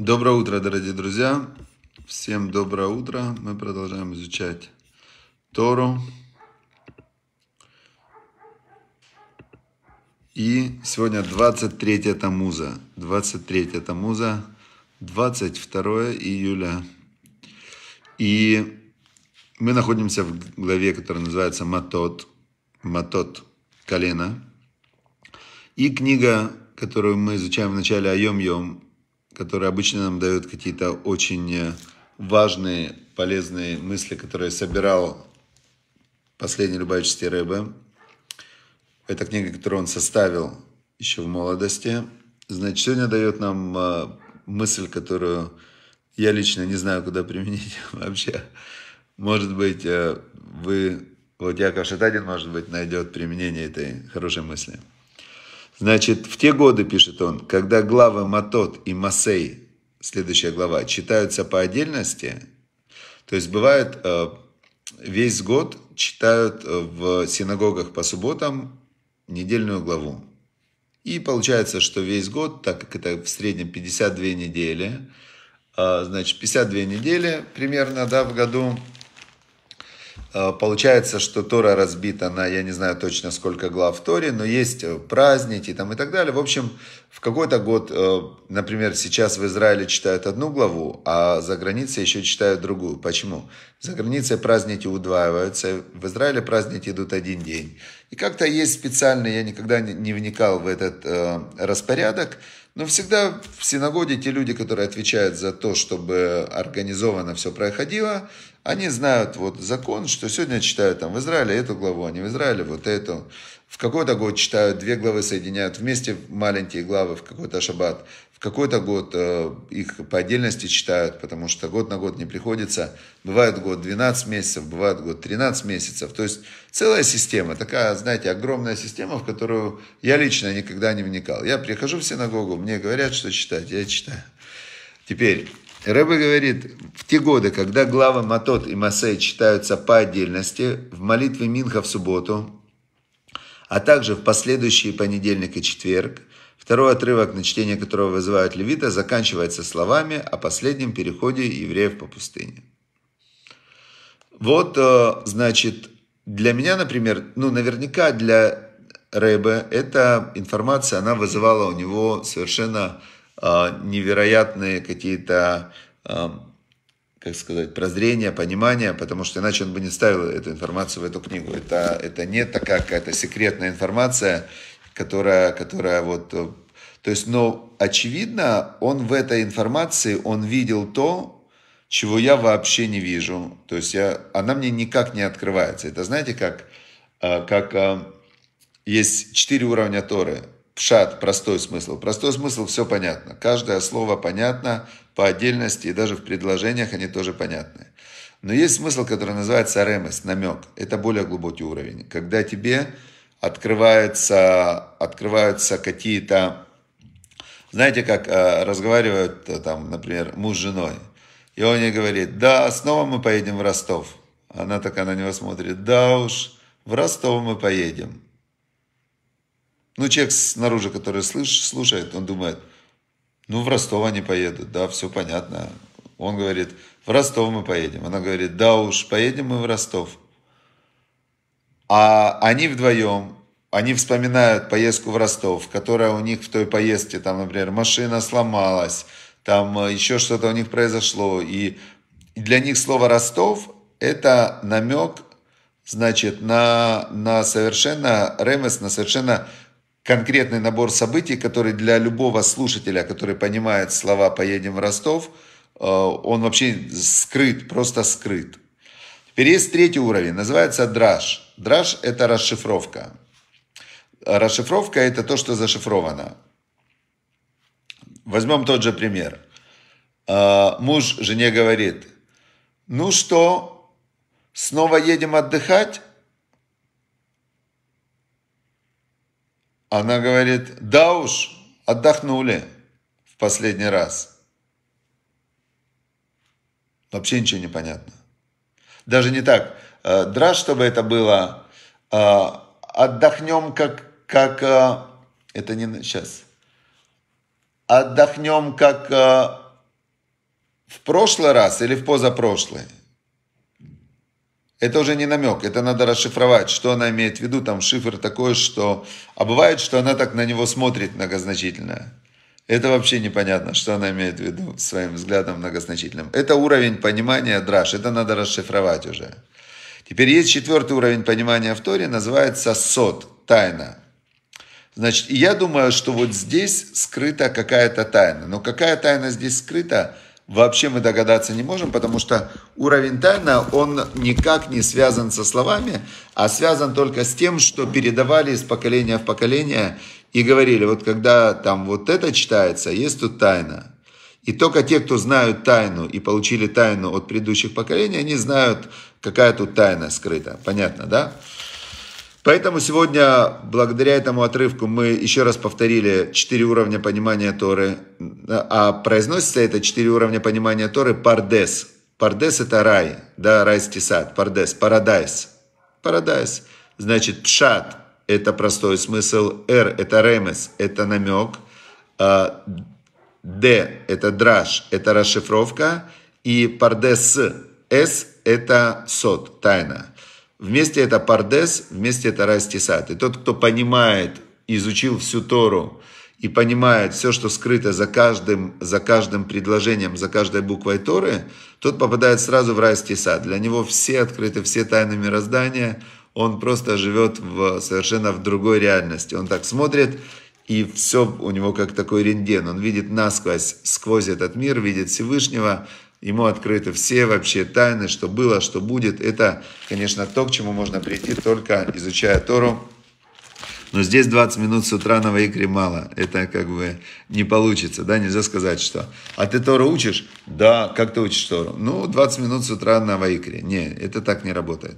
Доброе утро, дорогие друзья! Всем доброе утро! Мы продолжаем изучать Тору. И сегодня 23 Тамуза. 23 Тамуза, 22 июля. И мы находимся в главе, которая называется Матот. Матот колено. И книга, которую мы изучаем в начале Айом-Йом, который обычно нам дают какие-то очень э, важные, полезные мысли, которые собирал последний Любавический Рэбе. Это книга, которую он составил еще в молодости. Значит, сегодня дает нам э, мысль, которую я лично не знаю, куда применить вообще. Может быть, э, вы, вот Яков Шатадин, может быть, найдет применение этой хорошей мысли. Значит, в те годы, пишет он, когда главы Матот и Масей, следующая глава, читаются по отдельности, то есть бывает э, весь год читают э, в синагогах по субботам недельную главу. И получается, что весь год, так как это в среднем 52 недели, э, значит, 52 недели примерно, да, в году, Э, получается, что Тора разбита на, я не знаю точно сколько глав в Торе, но есть э, праздники там и так далее. В общем, в какой-то год, э, например, сейчас в Израиле читают одну главу, а за границей еще читают другую. Почему? За границей праздники удваиваются, в Израиле праздники идут один день. И как-то есть специальный, я никогда не вникал в этот распорядок, но всегда в синагоге те люди, которые отвечают за то, чтобы организованно все проходило, они знают вот закон, что сегодня читают там в Израиле эту главу, они в Израиле вот эту. В какой-то год читают, две главы соединяют вместе маленькие главы, в какой-то шаббат. В какой-то год э, их по отдельности читают, потому что год на год не приходится. Бывает год 12 месяцев, бывает год 13 месяцев. То есть целая система, такая, знаете, огромная система, в которую я лично никогда не вникал. Я прихожу в синагогу, мне говорят, что читать, я читаю. Теперь, Рэбе говорит, те годы, когда главы Матот и Масей читаются по отдельности, в молитве Минха в субботу, а также в последующие понедельник и четверг, второй отрывок, на чтение которого вызывают левита, заканчивается словами о последнем переходе евреев по пустыне. Вот, э, значит, для меня, например, ну, наверняка для Рэбе эта информация, она вызывала у него совершенно э, невероятные какие-то э, как сказать, прозрения, понимания, потому что иначе он бы не ставил эту информацию в эту книгу. Это, это не такая какая-то секретная информация, которая, которая вот... Э, то есть, но очевидно, он в этой информации, он видел то, чего я вообще не вижу. То есть я, она мне никак не открывается. Это знаете, как, э, как э, есть четыре уровня Торы. Пшат, простой смысл. Простой смысл, все понятно. Каждое слово понятно по отдельности, и даже в предложениях они тоже понятны. Но есть смысл, который называется ремес, намек. Это более глубокий уровень. Когда тебе открывается открываются какие-то... Знаете, как э, разговаривают, э, там, например, муж с женой. И он ей говорит, да, снова мы поедем в Ростов. Она такая на него смотрит, да уж, в Ростов мы поедем. Ну, человек снаружи, который слыш, слушает, он думает, ну, в Ростов они поедут, да, все понятно. Он говорит, в Ростов мы поедем. Она говорит, да уж, поедем мы в Ростов. А они вдвоем, они вспоминают поездку в Ростов, которая у них в той поездке, там, например, машина сломалась, там э, еще что-то у них произошло. И для них слово «Ростов» – это намек, значит, на, на совершенно, Ремес, на совершенно конкретный набор событий, который для любого слушателя, который понимает слова «поедем в Ростов», э, он вообще скрыт, просто скрыт. Теперь есть третий уровень, называется драж. Драж – это расшифровка. Расшифровка – это то, что зашифровано. Возьмем тот же пример. Э, муж жене говорит, ну что, снова едем отдыхать? Она говорит, да уж, отдохнули в последний раз. Вообще ничего не понятно. Даже не так. Э, Драж, чтобы это было, э, отдохнем как, как, э, это не сейчас, отдохнем как в прошлый раз или в позапрошлый. Это уже не намек, это надо расшифровать, что она имеет в виду, там шифр такой, что... А бывает, что она так на него смотрит многозначительно. Это вообще непонятно, что она имеет в виду своим взглядом многозначительным. Это уровень понимания драж, это надо расшифровать уже. Теперь есть четвертый уровень понимания в Торе, называется сот, тайна. Значит, я думаю, что вот здесь скрыта какая-то тайна. Но какая тайна здесь скрыта – вообще мы догадаться не можем, потому что уровень тайна, он никак не связан со словами, а связан только с тем, что передавали из поколения в поколение и говорили, вот когда там вот это читается, есть тут тайна. И только те, кто знают тайну и получили тайну от предыдущих поколений, они знают, какая тут тайна скрыта. Понятно, да? Поэтому сегодня, благодаря этому отрывку, мы еще раз повторили четыре уровня понимания Торы. А произносится это четыре уровня понимания Торы «пардес». «Пардес» — это рай, да, райский сад, «пардес», «парадайс». «Парадайс» значит «пшат» — это простой смысл, «р» — это «ремес», это намек, а, «д» — это «драж», это расшифровка, и «пардес» — «с» — это «сот», тайна. Вместе это пардес, вместе это растисат. И тот, кто понимает, изучил всю Тору и понимает все, что скрыто за каждым, за каждым предложением, за каждой буквой Торы, тот попадает сразу в растисат. Для него все открыты, все тайны мироздания. Он просто живет в, совершенно в другой реальности. Он так смотрит, и все у него как такой рентген. Он видит насквозь, сквозь этот мир, видит Всевышнего, Ему открыты все вообще тайны, что было, что будет. Это, конечно, то, к чему можно прийти, только изучая Тору. Но здесь 20 минут с утра на Ваикре мало. Это как бы не получится, да? Нельзя сказать, что... А ты Тору учишь? Да. Как ты учишь Тору? Ну, 20 минут с утра на Ваикре. Не, это так не работает.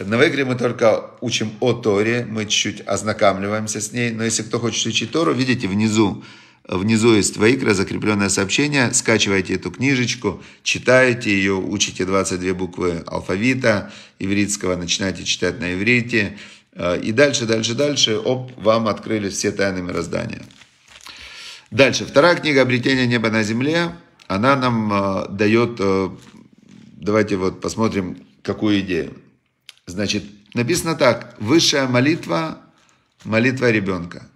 На Ваикре мы только учим о Торе, мы чуть-чуть ознакомливаемся с ней. Но если кто хочет учить Тору, видите, внизу Внизу есть твои закрепленное сообщение. Скачивайте эту книжечку, читайте ее, учите 22 буквы алфавита ивритского, начинайте читать на иврите. Э, и дальше, дальше, дальше, оп, вам открыли все тайны мироздания. Дальше, вторая книга «Обретение неба на земле». Она нам э, дает, э, давайте вот посмотрим, какую идею. Значит, написано так, высшая молитва, молитва ребенка.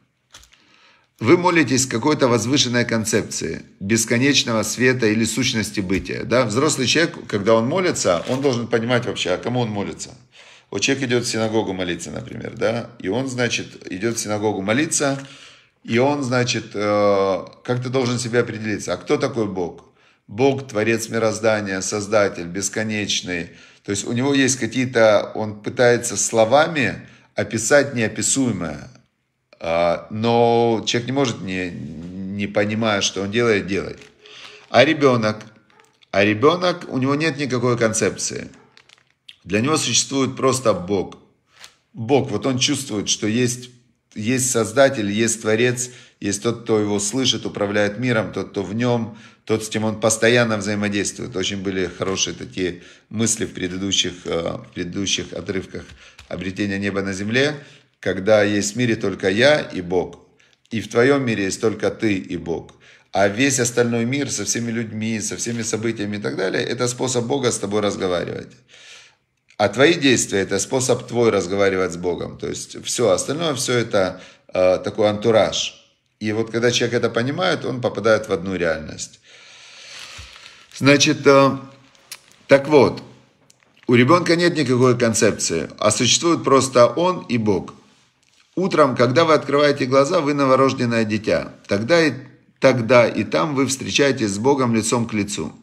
Вы молитесь какой-то возвышенной концепции, бесконечного света или сущности бытия. Да? Взрослый человек, когда он молится, он должен понимать вообще, а кому он молится. Вот человек идет в синагогу молиться, например, да, и он, значит, идет в синагогу молиться, и он, значит, э, как-то должен себя определиться, а кто такой Бог? Бог, Творец мироздания, Создатель, Бесконечный. То есть у него есть какие-то, он пытается словами описать неописуемое. А, но человек не может, не, не понимая, что он делает, делать. А ребенок? А ребенок, у него нет никакой концепции. Для него существует просто Бог. Бог, вот он чувствует, что есть, есть Создатель, есть Творец, есть тот, кто его слышит, управляет миром, тот, кто в нем, тот, с кем он постоянно взаимодействует. Очень были хорошие такие мысли в предыдущих, э, в предыдущих отрывках обретения неба на земле», когда есть в мире только я и Бог, и в твоем мире есть только ты и Бог. А весь остальной мир со всеми людьми, со всеми событиями и так далее, это способ Бога с тобой разговаривать. А твои действия – это способ твой разговаривать с Богом. То есть все остальное, все это э, такой антураж. И вот когда человек это понимает, он попадает в одну реальность. Значит, э, так вот, у ребенка нет никакой концепции, а существует просто он и Бог – Утром, когда вы открываете глаза, вы новорожденное дитя. Тогда и, тогда и там вы встречаетесь с Богом лицом к лицу.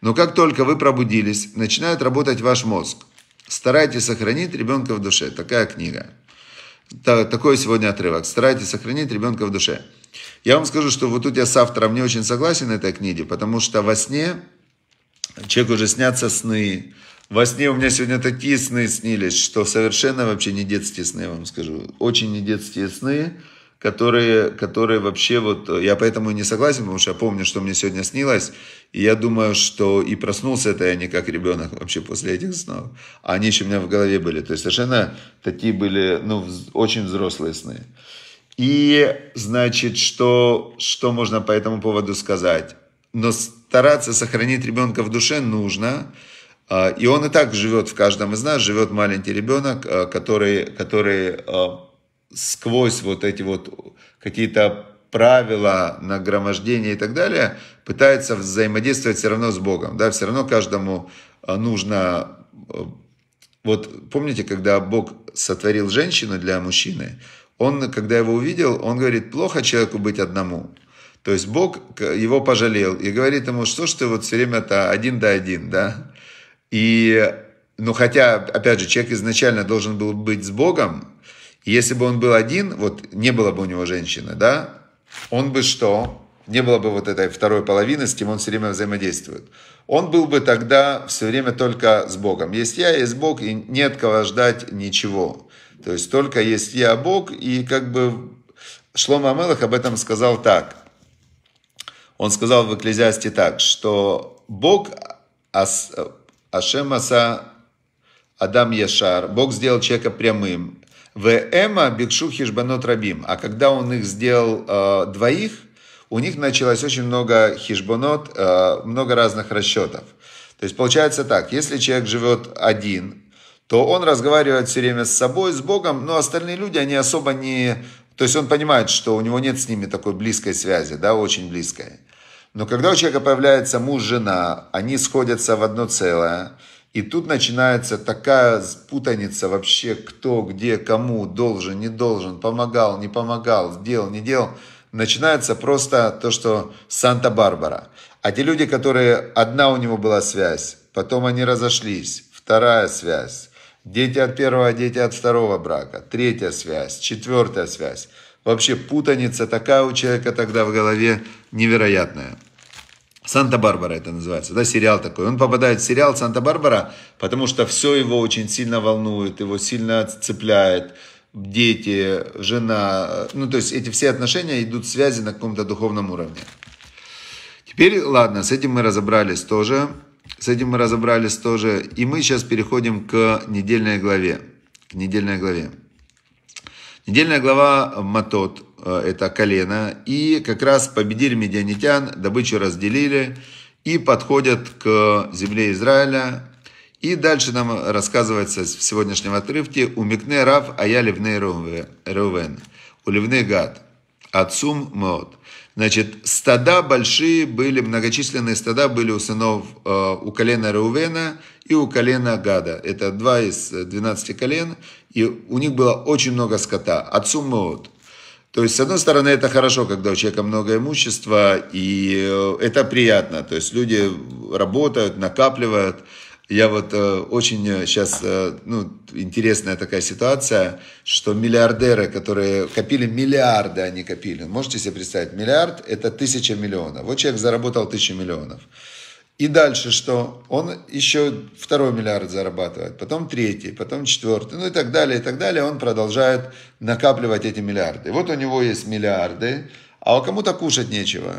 Но как только вы пробудились, начинает работать ваш мозг. Старайтесь сохранить ребенка в душе. Такая книга. Такой сегодня отрывок. Старайтесь сохранить ребенка в душе. Я вам скажу, что вот тут я с автором не очень согласен этой книге, потому что во сне человеку уже снятся сны, во сне у меня сегодня такие сны снились, что совершенно вообще не детские сны, я вам скажу. Очень не детские сны, которые, которые вообще вот... Э, я поэтому и не согласен, потому что я помню, что мне сегодня снилось. И я думаю, что и проснулся это я не как ребенок вообще после этих снов. А они еще у меня в голове были. То есть совершенно такие были, ну, очень взрослые сны. И, значит, что, что можно по этому поводу сказать? Но стараться сохранить ребенка в душе нужно, а, и он и так живет в каждом из нас, живет маленький ребенок, а, который, который а, сквозь вот эти вот какие-то правила, нагромождения и так далее, пытается взаимодействовать все равно с Богом. Да? Все равно каждому нужно... Вот помните, когда Бог сотворил женщину для мужчины, он, когда его увидел, он говорит, плохо человеку быть одному. То есть Бог его пожалел и говорит ему, что ж ты вот все время-то один да один, да? И, ну хотя, опять же, человек изначально должен был быть с Богом, если бы он был один, вот не было бы у него женщины, да, он бы что? Не было бы вот этой второй половины, с кем он все время взаимодействует. Он был бы тогда все время только с Богом. Есть я, есть Бог, и нет кого ждать ничего. То есть только есть я, Бог, и как бы Шлома Амелах об этом сказал так. Он сказал в Экклезиасте так, что Бог Ашемаса Адам Яшар. Бог сделал человека прямым. В Эма Бикшу хишбанот Рабим. А когда он их сделал э, двоих, у них началось очень много хишбанот, э, много разных расчетов. То есть получается так, если человек живет один, то он разговаривает все время с собой, с Богом, но остальные люди, они особо не... То есть он понимает, что у него нет с ними такой близкой связи, да, очень близкой. Но когда у человека появляется муж, жена, они сходятся в одно целое, и тут начинается такая путаница вообще, кто, где, кому должен, не должен, помогал, не помогал, сделал, не делал. Начинается просто то, что Санта-Барбара. А те люди, которые одна у него была связь, потом они разошлись, вторая связь, дети от первого, дети от второго брака, третья связь, четвертая связь – Вообще путаница такая у человека тогда в голове невероятная. Санта-Барбара это называется, да, сериал такой. Он попадает в сериал Санта-Барбара, потому что все его очень сильно волнует, его сильно цепляет. Дети, жена, ну то есть эти все отношения идут связи на каком-то духовном уровне. Теперь, ладно, с этим мы разобрались тоже. С этим мы разобрались тоже. И мы сейчас переходим к недельной главе. К недельной главе. Недельная глава Матот, э, это колено, и как раз победили медианитян, добычу разделили и подходят к земле Израиля. И дальше нам рассказывается в сегодняшнем отрывке «У Микне Рав Аяливне Рувен, у Ливне Гад, Ацум мот. Значит, стада большие были, многочисленные стада были у сынов, э, у колена Реувена и у колена Гада. Это два из 12 э, колен, и у них было очень много скота, от суммы от. То есть, с одной стороны, это хорошо, когда у человека много имущества, и э, это приятно. То есть, люди работают, накапливают. Я вот э, очень сейчас, э, э, ну, интересная такая ситуация, что миллиардеры, которые копили миллиарды, они копили. Можете себе представить, миллиард – это тысяча миллионов. Вот человек заработал тысячу миллионов. И дальше что? Он еще второй миллиард зарабатывает, потом третий, потом четвертый, ну и так далее, и так далее. Он продолжает накапливать эти миллиарды. Вот у него есть миллиарды, а кому-то кушать нечего.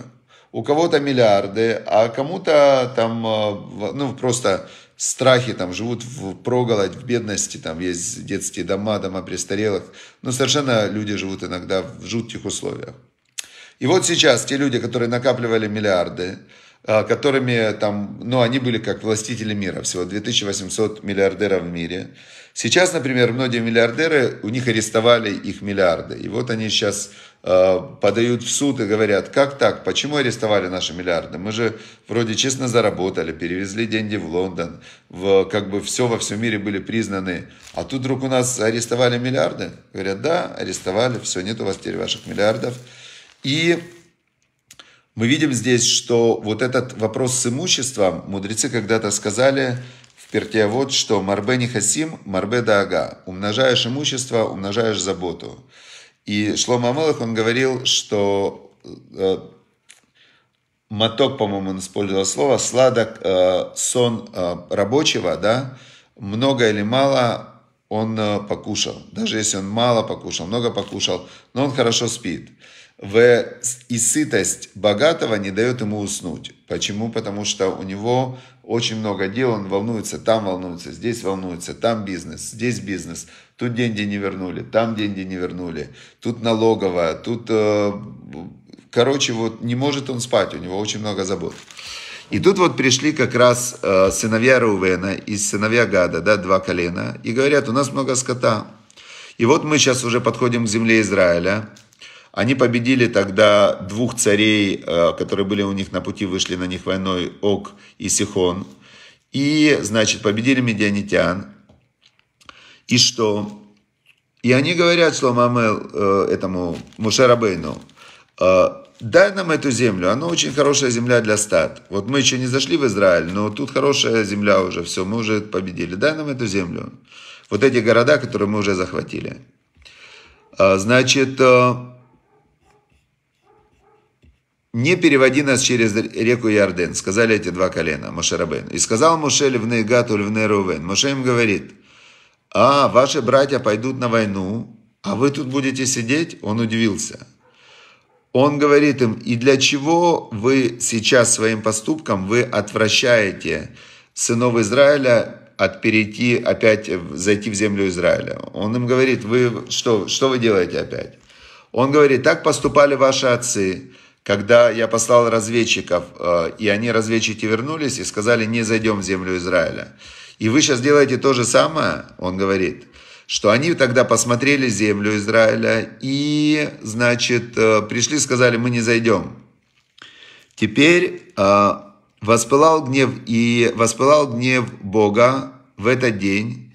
У кого-то миллиарды, а кому-то там, э, ну, просто Страхи там живут в проголодь, в бедности, там есть детские дома, дома престарелых, но совершенно люди живут иногда в жутких условиях. И вот сейчас те люди, которые накапливали миллиарды, а, которыми там, ну, они были как властители мира, всего 2800 миллиардеров в мире. Сейчас, например, многие миллиардеры, у них арестовали их миллиарды. И вот они сейчас Э, подают в суд и говорят, как так, почему арестовали наши миллиарды? Мы же вроде честно заработали, перевезли деньги в Лондон, в, как бы все во всем мире были признаны, а тут вдруг у нас арестовали миллиарды? Говорят, да, арестовали, все, нет у вас теперь ваших миллиардов. И мы видим здесь, что вот этот вопрос с имуществом, мудрецы когда-то сказали, в Перте, вот что Марбе не хасим, Марбе ага. Умножаешь имущество, умножаешь заботу. И Шлома Амелах, он говорил, что э, моток, по-моему, он использовал слово, сладок э, сон э, рабочего, да, много или мало он э, покушал, даже если он мало покушал, много покушал, но он хорошо спит. В, и сытость богатого не дает ему уснуть. Почему? Потому что у него очень много дел, он волнуется, там волнуется, здесь волнуется, там бизнес, здесь бизнес. Тут деньги не вернули, там деньги не вернули, тут налоговая, тут... Э, короче, вот не может он спать, у него очень много забот. И тут вот пришли как раз э, сыновья Рувена и сыновья Гада, да, два колена, и говорят, у нас много скота. И вот мы сейчас уже подходим к земле Израиля. Они победили тогда двух царей, э, которые были у них на пути, вышли на них войной, Ок и Сихон. И, значит, победили медианитян. И что? И они говорят Шломамел э, этому Мушарабейну, э, дай нам эту землю, она очень хорошая земля для стад. Вот мы еще не зашли в Израиль, но тут хорошая земля уже, все, мы уже победили. Дай нам эту землю. Вот эти города, которые мы уже захватили. Э, значит, не переводи нас через реку Ярден, сказали эти два колена, Мошерабен. И сказал Мошель Левны Гату Левны Рувен. Моше им говорит – «А, ваши братья пойдут на войну, а вы тут будете сидеть?» Он удивился. Он говорит им, «И для чего вы сейчас своим поступком вы отвращаете сынов Израиля от перейти опять, зайти в землю Израиля. Он им говорит, вы что, что вы делаете опять? Он говорит, так поступали ваши отцы, когда я послал разведчиков, э, и они, разведчики, вернулись и сказали, не зайдем в землю Израиля. И вы сейчас делаете то же самое, он говорит, что они тогда посмотрели землю Израиля и, значит, э, пришли, сказали, мы не зайдем. Теперь э, воспылал гнев и воспылал гнев Бога в этот день,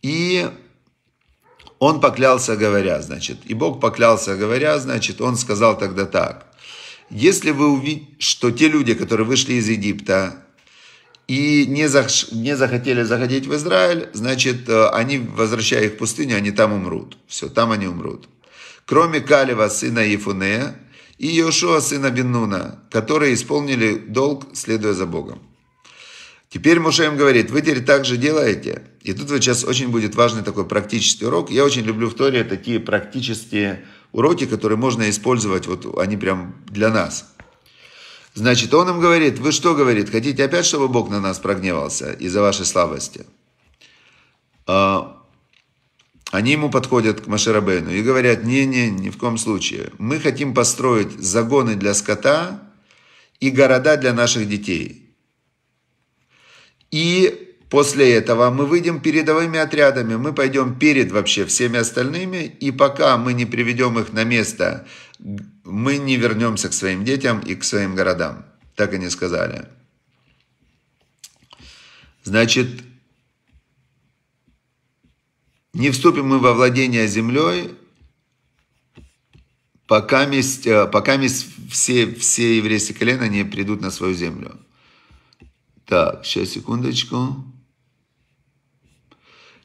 и он поклялся, говоря, значит, и Бог поклялся, говоря, значит, он сказал тогда так, если вы увидите, что те люди, которые вышли из Египта, и не, зах, не захотели заходить в Израиль, значит, э, они, возвращая их в пустыню, они там умрут. Все, там они умрут. Кроме Калева, сына Ефунея, и Иошуа, сына Беннуна, которые исполнили долг, следуя за Богом. Теперь Муше им говорит, вы теперь так же делаете. И тут вот сейчас очень будет важный такой практический урок. Я очень люблю в Торе такие практические уроки, которые можно использовать, вот они прям для нас. Значит, он им говорит, вы что, говорит, хотите опять, чтобы Бог на нас прогневался из-за вашей слабости? А, они ему подходят к Маширабейну и говорят, не-не, ни в коем случае. Мы хотим построить загоны для скота и города для наших детей. И после этого мы выйдем передовыми отрядами, мы пойдем перед вообще всеми остальными, и пока мы не приведем их на место, мы не вернемся к своим детям и к своим городам. Так они сказали. Значит, не вступим мы во владение землей, пока месть, э, пока месть все, все еврейские колена не придут на свою землю. Так, сейчас, секундочку.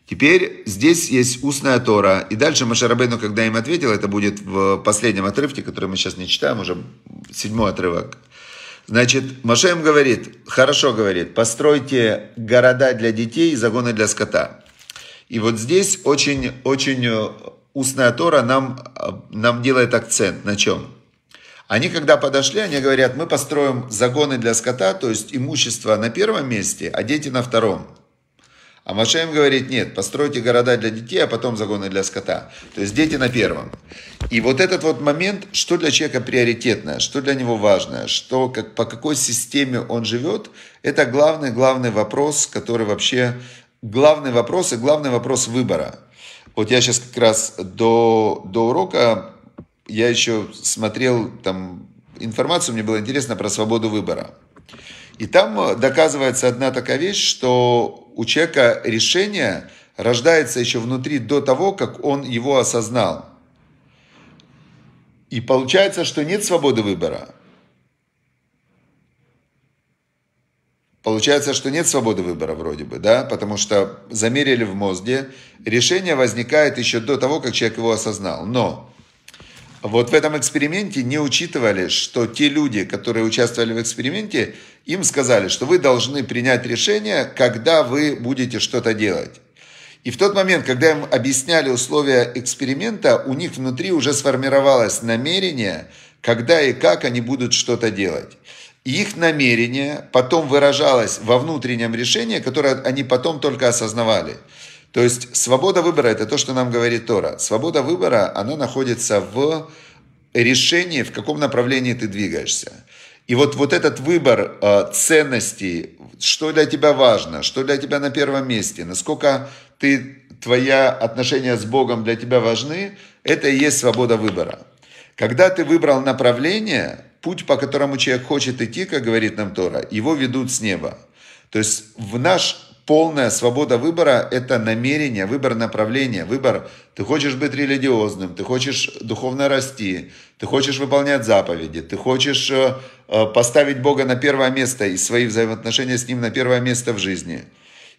Теперь здесь есть устная Тора. И дальше Машарабейну, когда им ответил, это будет в последнем отрывке, который мы сейчас не читаем, уже седьмой отрывок. Значит, Маше им говорит, хорошо говорит, постройте города для детей и загоны для скота. И вот здесь очень, очень э, устная Тора нам, э, нам делает акцент на чем? Они, когда подошли, они говорят, мы построим загоны для скота, то есть имущество на первом месте, а дети на втором. А Машем говорит, нет, постройте города для детей, а потом загоны для скота. То есть дети на первом. И вот этот вот момент, что для человека приоритетное, что для него важное, что, как, по какой системе он живет, это главный-главный вопрос, который вообще... Главный вопрос и главный вопрос выбора. Вот я сейчас как раз до, до урока, я еще смотрел там информацию, мне было интересно про свободу выбора. И там э, доказывается одна такая вещь, что у человека решение рождается еще внутри до того, как он его осознал. И получается, что нет свободы выбора. Получается, что нет свободы выбора вроде бы, да, потому что замерили в мозге, решение возникает еще до того, как человек его осознал. Но вот в этом эксперименте не учитывали, что те люди, которые участвовали в эксперименте, им сказали, что вы должны принять решение, когда вы будете что-то делать. И в тот момент, когда им объясняли условия эксперимента, у них внутри уже сформировалось намерение, когда и как они будут что-то делать. И их намерение потом выражалось во внутреннем решении, которое они потом только осознавали. То есть свобода выбора – это то, что нам говорит Тора. Свобода выбора, она находится в решении, в каком направлении ты двигаешься. И вот, вот этот выбор э, ценностей, что для тебя важно, что для тебя на первом месте, насколько ты, твоя отношения с Богом для тебя важны, это и есть свобода выбора. Когда ты выбрал направление, путь, по которому человек хочет идти, как говорит нам Тора, его ведут с неба. То есть в наш полная свобода выбора – это намерение, выбор направления, выбор. Ты хочешь быть религиозным, ты хочешь духовно расти, ты хочешь выполнять заповеди, ты хочешь э, э, поставить Бога на первое место и свои взаимоотношения с Ним на первое место в жизни.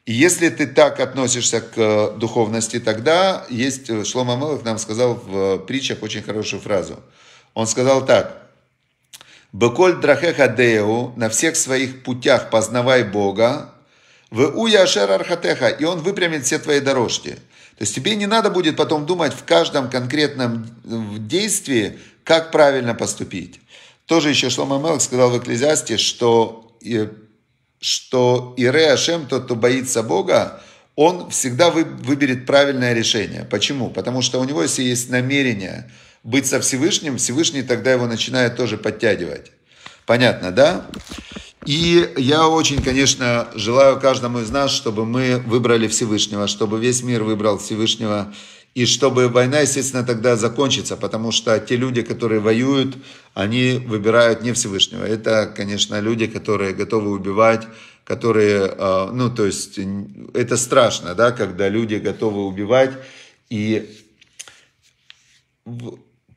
И если ты так относишься к э, духовности, тогда есть Шлома Мелых нам сказал в притчах очень хорошую фразу. Он сказал так. «Беколь драхеха деу, на всех своих путях познавай Бога, в уяшер архатеха, и он выпрямит все твои дорожки. То есть тебе не надо будет потом думать в каждом конкретном действии, как правильно поступить. Тоже еще Шлома Мелк сказал в Экклезиасте, что, что Ире Ашем, тот, кто боится Бога, он всегда выберет правильное решение. Почему? Потому что у него, если есть намерение быть со Всевышним, Всевышний тогда его начинает тоже подтягивать. Понятно, да? И я очень, конечно, желаю каждому из нас, чтобы мы выбрали Всевышнего, чтобы весь мир выбрал Всевышнего, и чтобы война, естественно, тогда закончится, потому что те люди, которые воюют, они выбирают не Всевышнего. Это, конечно, люди, которые готовы убивать, которые, э, ну, то есть, это страшно, да, когда люди готовы убивать, и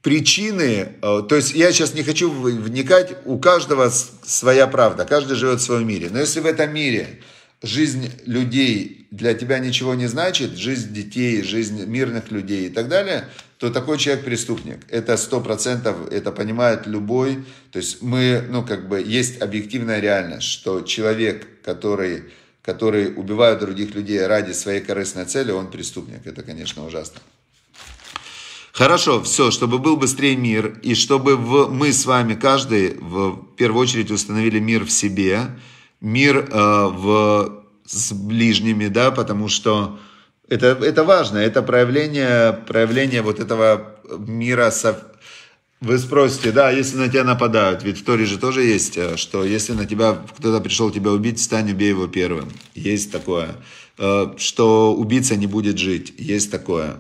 причины, э, то есть я сейчас не хочу вникать, у каждого своя правда, каждый живет в своем мире. Но если в этом мире жизнь людей для тебя ничего не значит, жизнь детей, жизнь мирных людей и так далее, то такой человек преступник. Это сто процентов, это понимает любой. То есть мы, ну как бы, есть объективная реальность, что человек, который который убивает других людей ради своей корыстной цели, он преступник. Это, конечно, ужасно. Хорошо, все, чтобы был быстрее мир, и чтобы в, мы с вами каждый в первую очередь установили мир в себе, мир э, в, с ближними, да, потому что это, это важно, это проявление, проявление вот этого мира со, вы спросите, да, если на тебя нападают, ведь в Торе же тоже есть, э, что если на тебя кто-то пришел тебя убить, стань убей его первым. Есть такое. Э, что убийца не будет жить. Есть такое.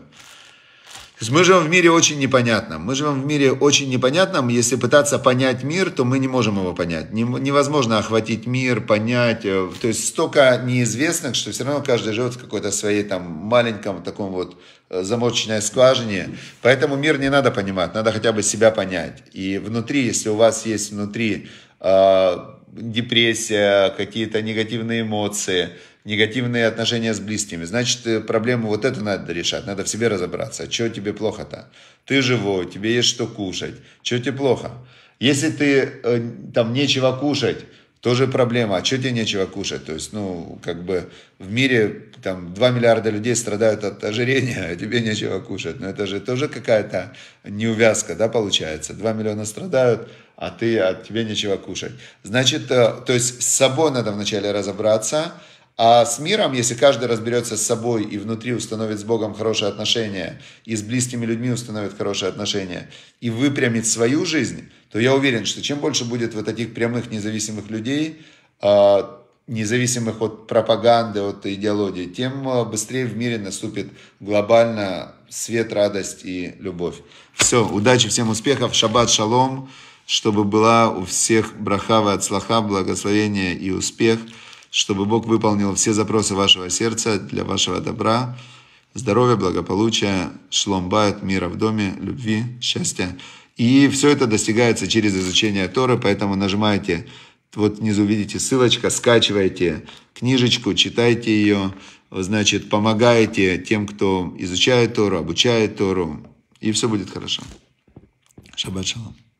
Мы живем в мире очень непонятном. Мы живем в мире очень непонятном. Если пытаться понять мир, то мы не можем его понять. Невозможно охватить мир, понять. Э, то есть столько неизвестных, что все равно каждый живет в какой-то своей там маленьком таком вот э, замочечной скважине. Поэтому мир не надо понимать, надо хотя бы себя понять. И внутри, если у вас есть внутри э, депрессия, какие-то негативные эмоции – негативные отношения с близкими. Значит, э, проблему вот это надо решать, надо в себе разобраться. Чего тебе плохо-то? Ты живой, тебе есть что кушать. Чего тебе плохо? Если ты э, там нечего кушать, тоже проблема. А что тебе нечего кушать? То есть, ну, как бы в мире там 2 миллиарда людей страдают от ожирения, а тебе нечего кушать. Но ну, это же тоже какая-то неувязка, да, получается. 2 миллиона страдают, а ты, а тебе нечего кушать. Значит, э, то есть с собой надо вначале разобраться – а с миром, если каждый разберется с собой и внутри установит с Богом хорошие отношения, и с близкими людьми установит хорошие отношения, и выпрямит свою жизнь, то я уверен, что чем больше будет вот таких прямых независимых людей, а, независимых от пропаганды, от идеологии, тем а, быстрее в мире наступит глобально свет, радость и любовь. Все, удачи, всем успехов, шаббат, шалом, чтобы была у всех брахава от слаха, благословения и успех – чтобы Бог выполнил все запросы вашего сердца для вашего добра, здоровья, благополучия, шломбайт, мира в доме, любви, счастья. И все это достигается через изучение Торы, поэтому нажимайте, вот внизу видите ссылочка, скачивайте книжечку, читайте ее, значит, помогаете тем, кто изучает Тору, обучает Тору, и все будет хорошо. Шаббат шалом.